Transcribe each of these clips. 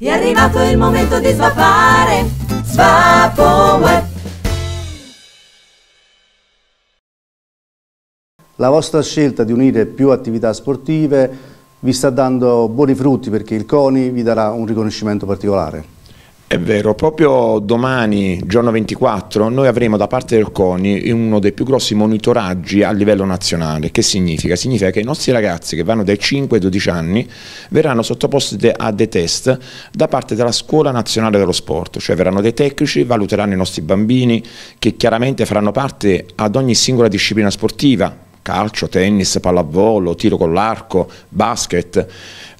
È arrivato il momento di svapare, svapoweb. La vostra scelta di unire più attività sportive vi sta dando buoni frutti perché il CONI vi darà un riconoscimento particolare. È vero, proprio domani, giorno 24, noi avremo da parte del CONI uno dei più grossi monitoraggi a livello nazionale. Che significa? Significa che i nostri ragazzi che vanno dai 5 ai 12 anni verranno sottoposti a dei test da parte della Scuola Nazionale dello Sport, cioè verranno dei tecnici, valuteranno i nostri bambini che chiaramente faranno parte ad ogni singola disciplina sportiva, calcio, tennis, pallavolo, tiro con l'arco, basket,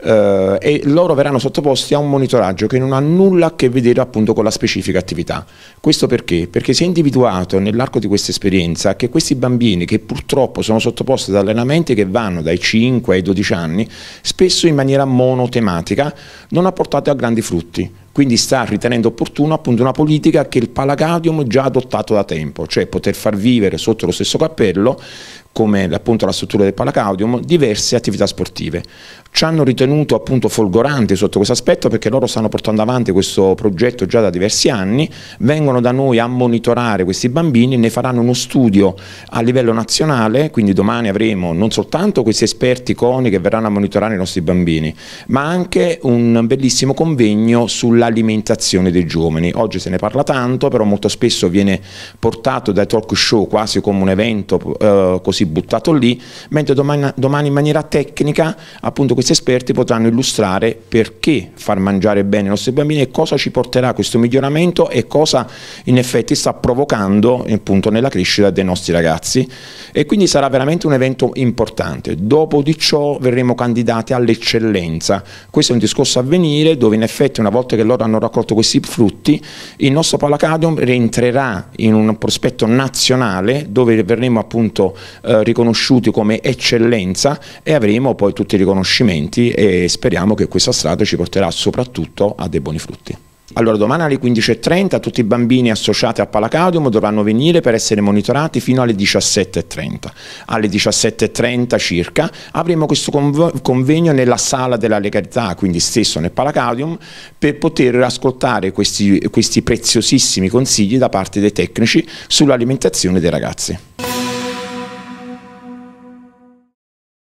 eh, e loro verranno sottoposti a un monitoraggio che non ha nulla a che vedere appunto con la specifica attività. Questo perché? Perché si è individuato nell'arco di questa esperienza che questi bambini che purtroppo sono sottoposti ad allenamenti che vanno dai 5 ai 12 anni, spesso in maniera monotematica, non ha portato a grandi frutti quindi sta ritenendo opportuna appunto una politica che il Palladium già adottato da tempo, cioè poter far vivere sotto lo stesso cappello come appunto la struttura del Palacaudium, diverse attività sportive. Ci hanno ritenuto appunto folgorante sotto questo aspetto perché loro stanno portando avanti questo progetto già da diversi anni, vengono da noi a monitorare questi bambini, ne faranno uno studio a livello nazionale, quindi domani avremo non soltanto questi esperti CONI che verranno a monitorare i nostri bambini, ma anche un bellissimo convegno sulla l'alimentazione dei giovani. Oggi se ne parla tanto, però molto spesso viene portato dai talk show quasi come un evento eh, così buttato lì, mentre domani, domani in maniera tecnica appunto questi esperti potranno illustrare perché far mangiare bene i nostri bambini e cosa ci porterà questo miglioramento e cosa in effetti sta provocando appunto nella crescita dei nostri ragazzi e quindi sarà veramente un evento importante. Dopo di ciò verremo candidati all'eccellenza. Questo è un discorso a venire dove in effetti una volta che loro hanno raccolto questi frutti, il nostro Palacadium rientrerà in un prospetto nazionale dove verremo appunto eh, riconosciuti come eccellenza e avremo poi tutti i riconoscimenti e speriamo che questa strada ci porterà soprattutto a dei buoni frutti. Allora domani alle 15.30 tutti i bambini associati a Palacadium dovranno venire per essere monitorati fino alle 17.30. Alle 17.30 circa avremo questo convegno nella sala della legalità, quindi stesso nel Palacadium, per poter ascoltare questi, questi preziosissimi consigli da parte dei tecnici sull'alimentazione dei ragazzi.